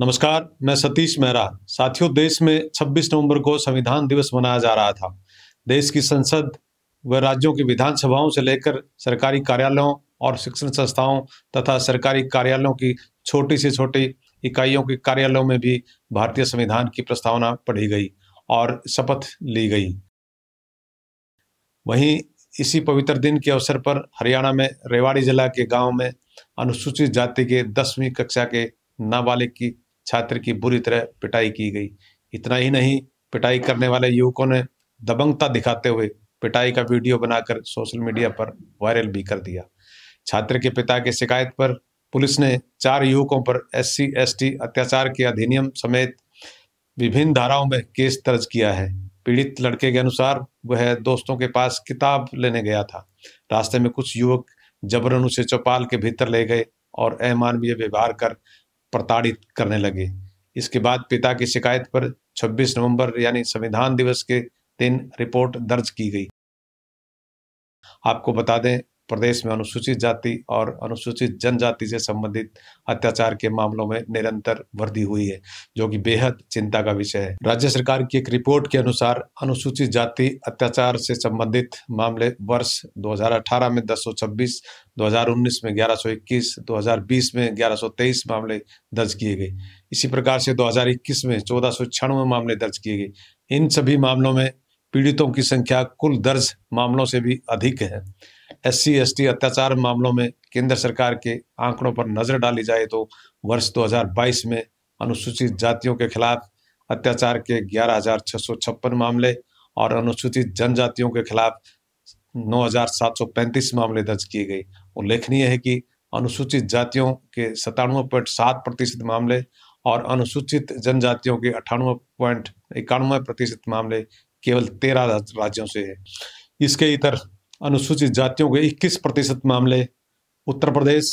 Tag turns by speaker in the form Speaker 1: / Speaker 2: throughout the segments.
Speaker 1: नमस्कार मैं सतीश मेहरा साथियों देश में 26 नवंबर को संविधान दिवस मनाया जा रहा था देश की संसद व राज्यों की विधानसभाओं से लेकर सरकारी कार्यालयों और शिक्षण संस्थाओं तथा सरकारी कार्यालयों की छोटी से छोटी इकाइयों के कार्यालयों में भी भारतीय संविधान की प्रस्तावना पढ़ी गई और शपथ ली गई वहीं इसी पवित्र दिन के अवसर पर हरियाणा में रेवाड़ी जिला के गांव में अनुसूचित जाति के दसवीं कक्षा के नाबालिग की छात्र की बुरी तरह पिटाई की गई इतना ही नहीं पिटाई करने वाले युवकों ने दबंगता दिखाते हुए पिटाई का वीडियो बनाकर सोशल मीडिया पर वायरल भी कर दिया छात्र के पिता की शिकायत पर पुलिस ने चार युवकों पर एस सी अत्याचार के अधिनियम समेत विभिन्न धाराओं में केस दर्ज किया है पीड़ित लड़के के अनुसार वह दोस्तों के पास किताब लेने गया था रास्ते में कुछ युवक जबरन उसे चौपाल के भीतर ले गए और अमानवीय व्यवहार कर प्रताड़ित करने लगे इसके बाद पिता की शिकायत पर 26 नवंबर यानी संविधान दिवस के दिन रिपोर्ट दर्ज की गई आपको बता दें प्रदेश में अनुसूचित जाति और अनुसूचित जनजाति से संबंधित अत्याचार के मामलों में निरंतर वृद्धि हुई है जो कि बेहद चिंता का विषय है राज्य सरकार की एक रिपोर्ट के अनुसार अनुसूचित जाति अत्याचार से संबंधित मामले वर्ष 2018 में 1026, 2019 में 1121, 2020 में 1123 मामले दर्ज किए गए इसी प्रकार से 2021 में चौदह मामले दर्ज किए गए इन सभी मामलों में पीड़ितों की संख्या कुल दर्ज मामलों से भी अधिक है एससी सी अत्याचार मामलों में केंद्र सरकार के आंकड़ों पर नजर डाली जाए तो वर्ष 2022 में अनुसूचित जातियों के खिलाफ अत्याचार के ग्यारह मामले और अनुसूचित जनजातियों के खिलाफ 9,735 मामले दर्ज किए गए उल्लेखनीय है कि अनुसूचित जातियों के सतानवे सात प्रतिशत मामले और अनुसूचित जनजातियों के अठानवे पॉइंट इक्यानवे प्रतिशत मामले केवल तेरह राज्यों से है इसके इतर अनुसूचित जातियों के 21 प्रतिशत मामले उत्तर प्रदेश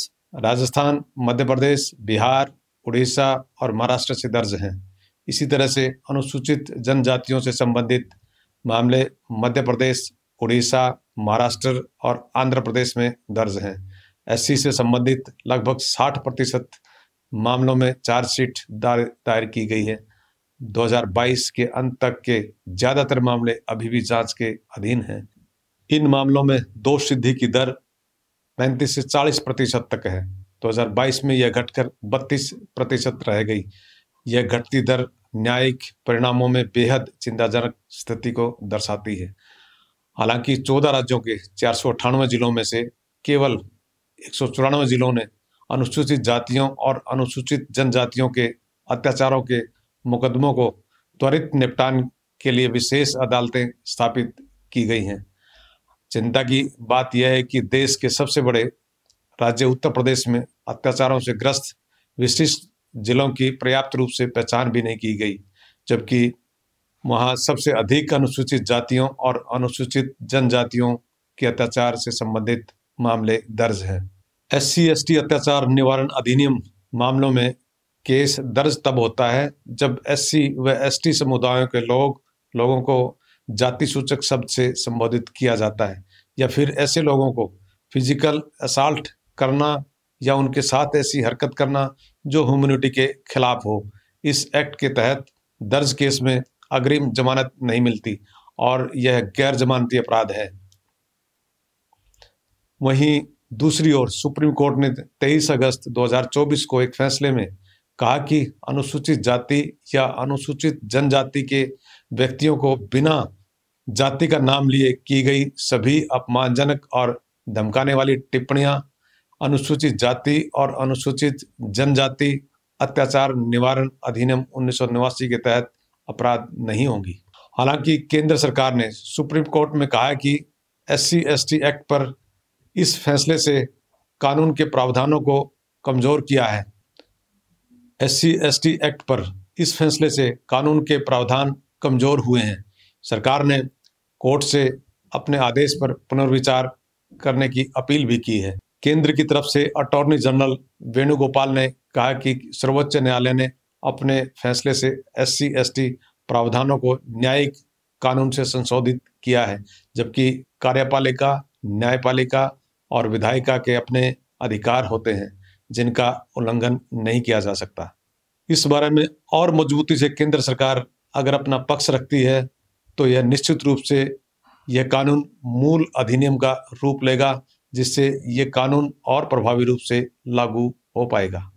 Speaker 1: राजस्थान मध्य प्रदेश बिहार उड़ीसा और महाराष्ट्र से दर्ज हैं इसी तरह से अनुसूचित जनजातियों से संबंधित मामले मध्य प्रदेश उड़ीसा महाराष्ट्र और आंध्र प्रदेश में दर्ज हैं एस से संबंधित लगभग 60 प्रतिशत मामलों में चार्जशीट दायर की गई है 2022 के अंत तक के ज़्यादातर मामले अभी भी जांच के अधीन हैं इन मामलों में दोष सिद्धि की दर पैंतीस से चालीस प्रतिशत तक है 2022 में यह घटकर 32 प्रतिशत रह गई यह घटती दर न्यायिक परिणामों में बेहद चिंताजनक स्थिति को दर्शाती है हालांकि 14 राज्यों के चार जिलों में से केवल एक जिलों ने अनुसूचित जातियों और अनुसूचित जनजातियों के अत्याचारों के मुकदमों को त्वरित निपटान के लिए विशेष अदालतें स्थापित की गई हैं चिंता की बात यह है कि देश के सबसे बड़े राज्य उत्तर प्रदेश में अत्याचारों से ग्रस्त विशिष्ट जिलों की पर्याप्त रूप से पहचान भी नहीं की गई जबकि वहाँ सबसे अधिक अनुसूचित जातियों और अनुसूचित जनजातियों के अत्याचार से संबंधित मामले दर्ज हैं एस सी अत्याचार निवारण अधिनियम मामलों में केस दर्ज तब होता है जब एस व एस समुदायों के लोग लोगों को जाति सूचक शब्द से संबोधित किया जाता है या फिर ऐसे लोगों को फिजिकल असाल्ट करना या उनके साथ ऐसी हरकत करना जो ह्यूमनिटी के खिलाफ हो इस एक्ट के तहत दर्ज केस में अग्रिम जमानत नहीं मिलती और यह गैर जमानती अपराध है वहीं दूसरी ओर सुप्रीम कोर्ट ने 23 अगस्त 2024 को एक फैसले में कहा कि अनुसूचित जाति या अनुसूचित जनजाति के व्यक्तियों को बिना जाति का नाम लिए की गई सभी अपमानजनक और धमकाने वाली टिप्पणियां अनुसूचित जाति और अनुसूचित जनजाति अत्याचार निवारण अधिनियम उन्नीस के तहत अपराध नहीं होंगी हालांकि केंद्र सरकार ने सुप्रीम कोर्ट में कहा है कि S C S T act पर इस फैसले से कानून के प्रावधानों को कमजोर किया है S C S T act पर इस फैसले से कानून के प्रावधान कमजोर हुए हैं सरकार ने कोर्ट से अपने आदेश पर पुनर्विचार करने की अपील भी की है केंद्र की तरफ से अटॉर्नी जनरल वेणुगोपाल ने कहा कि सर्वोच्च न्यायालय ने अपने फैसले से एस सी प्रावधानों को न्यायिक कानून से संशोधित किया है जबकि कार्यपालिका न्यायपालिका और विधायिका के अपने अधिकार होते हैं जिनका उल्लंघन नहीं किया जा सकता इस बारे में और मजबूती से केंद्र सरकार अगर अपना पक्ष रखती है तो यह निश्चित रूप से यह कानून मूल अधिनियम का रूप लेगा जिससे ये कानून और प्रभावी रूप से लागू हो पाएगा